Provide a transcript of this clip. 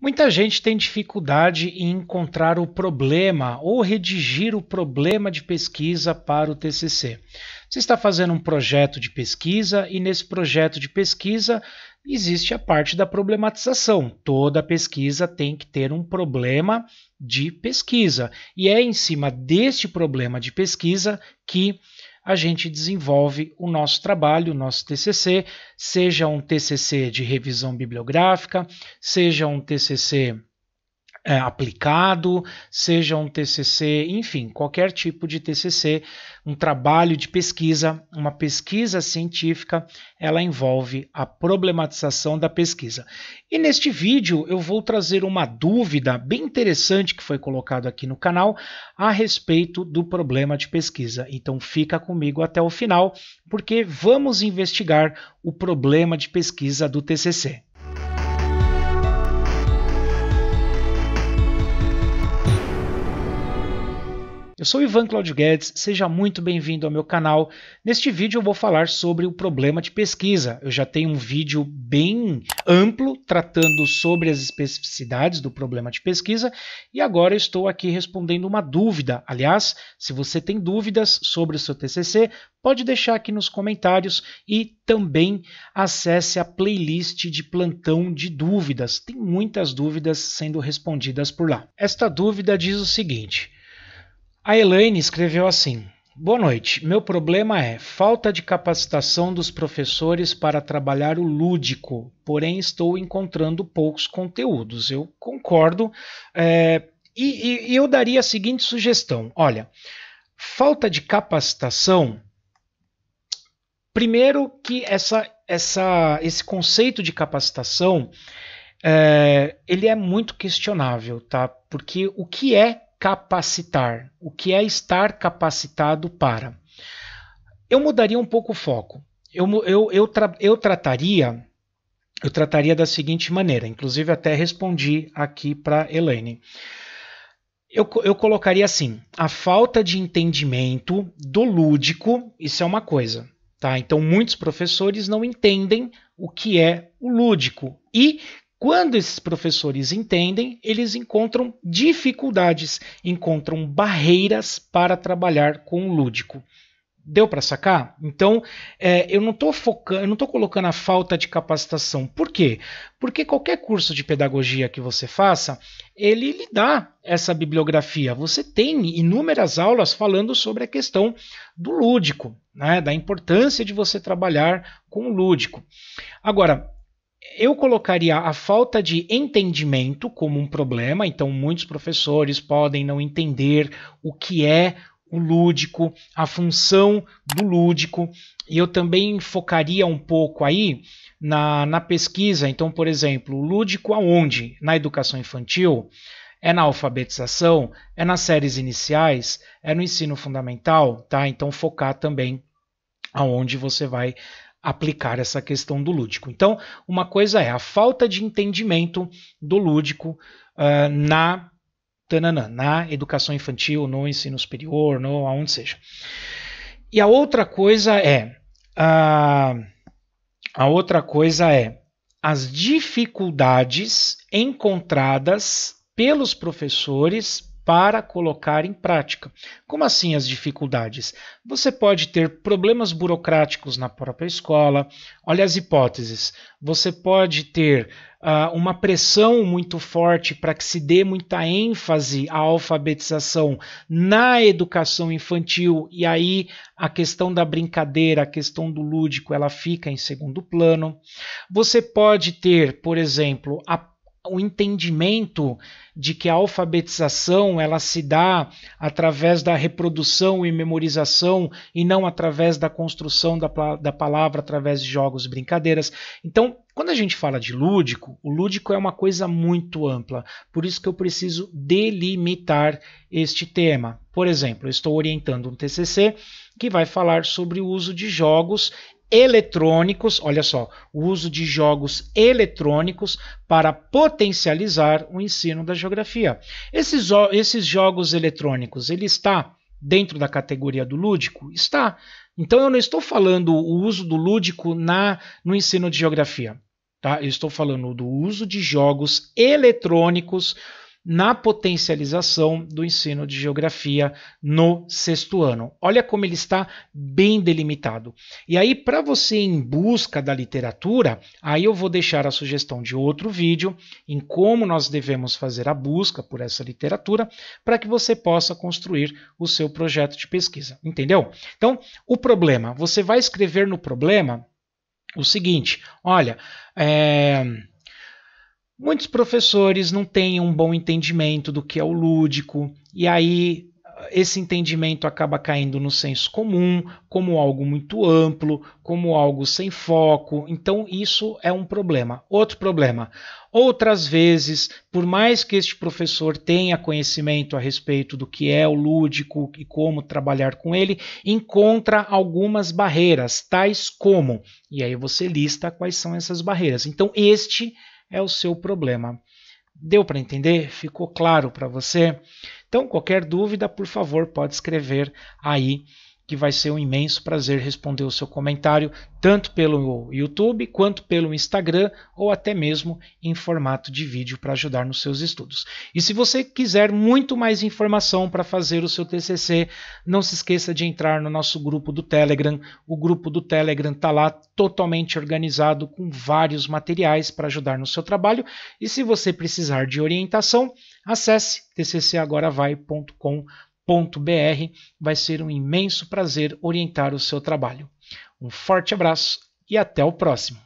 Muita gente tem dificuldade em encontrar o problema ou redigir o problema de pesquisa para o TCC. Você está fazendo um projeto de pesquisa e nesse projeto de pesquisa existe a parte da problematização. Toda pesquisa tem que ter um problema de pesquisa e é em cima deste problema de pesquisa que a gente desenvolve o nosso trabalho, o nosso TCC, seja um TCC de revisão bibliográfica, seja um TCC é, aplicado, seja um TCC, enfim, qualquer tipo de TCC, um trabalho de pesquisa, uma pesquisa científica, ela envolve a problematização da pesquisa. E neste vídeo eu vou trazer uma dúvida bem interessante que foi colocado aqui no canal a respeito do problema de pesquisa. Então fica comigo até o final, porque vamos investigar o problema de pesquisa do TCC. Eu sou Ivan Claudio Guedes, seja muito bem-vindo ao meu canal. Neste vídeo eu vou falar sobre o problema de pesquisa. Eu já tenho um vídeo bem amplo tratando sobre as especificidades do problema de pesquisa e agora estou aqui respondendo uma dúvida. Aliás, se você tem dúvidas sobre o seu TCC, pode deixar aqui nos comentários e também acesse a playlist de plantão de dúvidas. Tem muitas dúvidas sendo respondidas por lá. Esta dúvida diz o seguinte: a Elaine escreveu assim: Boa noite. Meu problema é falta de capacitação dos professores para trabalhar o lúdico, porém estou encontrando poucos conteúdos. Eu concordo. É, e, e eu daria a seguinte sugestão: olha, falta de capacitação. Primeiro, que essa, essa, esse conceito de capacitação é, ele é muito questionável, tá? Porque o que é capacitar. O que é estar capacitado para? Eu mudaria um pouco o foco. Eu, eu, eu, tra eu trataria eu trataria da seguinte maneira, inclusive até respondi aqui para Elaine. Eu, eu, colocaria assim: a falta de entendimento do lúdico, isso é uma coisa. Tá? Então, muitos professores não entendem o que é o lúdico. E quando esses professores entendem, eles encontram dificuldades, encontram barreiras para trabalhar com o lúdico. Deu para sacar? Então, é, eu não estou focando, eu não estou colocando a falta de capacitação. Por quê? Porque qualquer curso de pedagogia que você faça, ele lhe dá essa bibliografia. Você tem inúmeras aulas falando sobre a questão do lúdico, né, da importância de você trabalhar com o lúdico. Agora, eu colocaria a falta de entendimento como um problema, então muitos professores podem não entender o que é o lúdico, a função do lúdico, e eu também focaria um pouco aí na, na pesquisa. Então, por exemplo, o lúdico aonde? Na educação infantil? É na alfabetização? É nas séries iniciais? É no ensino fundamental? Tá? Então, focar também aonde você vai aplicar essa questão do lúdico. Então, uma coisa é a falta de entendimento do lúdico uh, na tanana, na educação infantil, no ensino superior, no aonde seja. E a outra coisa é uh, a outra coisa é as dificuldades encontradas pelos professores para colocar em prática. Como assim as dificuldades? Você pode ter problemas burocráticos na própria escola. Olha as hipóteses. Você pode ter uh, uma pressão muito forte para que se dê muita ênfase à alfabetização na educação infantil, e aí a questão da brincadeira, a questão do lúdico, ela fica em segundo plano. Você pode ter, por exemplo, a o entendimento de que a alfabetização ela se dá através da reprodução e memorização e não através da construção da, da palavra através de jogos e brincadeiras. Então, quando a gente fala de lúdico, o lúdico é uma coisa muito ampla, por isso que eu preciso delimitar este tema. Por exemplo, eu estou orientando um TCC que vai falar sobre o uso de jogos eletrônicos, olha só, o uso de jogos eletrônicos para potencializar o ensino da geografia. Esses, esses jogos eletrônicos, ele está dentro da categoria do lúdico? Está. Então eu não estou falando o uso do lúdico na, no ensino de geografia. Tá? Eu estou falando do uso de jogos eletrônicos na potencialização do ensino de geografia no sexto ano. Olha como ele está bem delimitado. E aí, para você em busca da literatura, aí eu vou deixar a sugestão de outro vídeo em como nós devemos fazer a busca por essa literatura para que você possa construir o seu projeto de pesquisa. Entendeu? Então, o problema. Você vai escrever no problema o seguinte: olha, é Muitos professores não têm um bom entendimento do que é o lúdico, e aí esse entendimento acaba caindo no senso comum, como algo muito amplo, como algo sem foco. Então, isso é um problema. Outro problema. Outras vezes, por mais que este professor tenha conhecimento a respeito do que é o lúdico e como trabalhar com ele, encontra algumas barreiras, tais como, e aí você lista quais são essas barreiras. Então, este é o seu problema. Deu para entender? Ficou claro para você? Então, qualquer dúvida, por favor, pode escrever aí que vai ser um imenso prazer responder o seu comentário, tanto pelo YouTube quanto pelo Instagram ou até mesmo em formato de vídeo para ajudar nos seus estudos. E se você quiser muito mais informação para fazer o seu TCC, não se esqueça de entrar no nosso grupo do Telegram. O grupo do Telegram está lá totalmente organizado com vários materiais para ajudar no seu trabalho. E se você precisar de orientação, acesse tccagoravai.com.br br Vai ser um imenso prazer orientar o seu trabalho. Um forte abraço e até o próximo!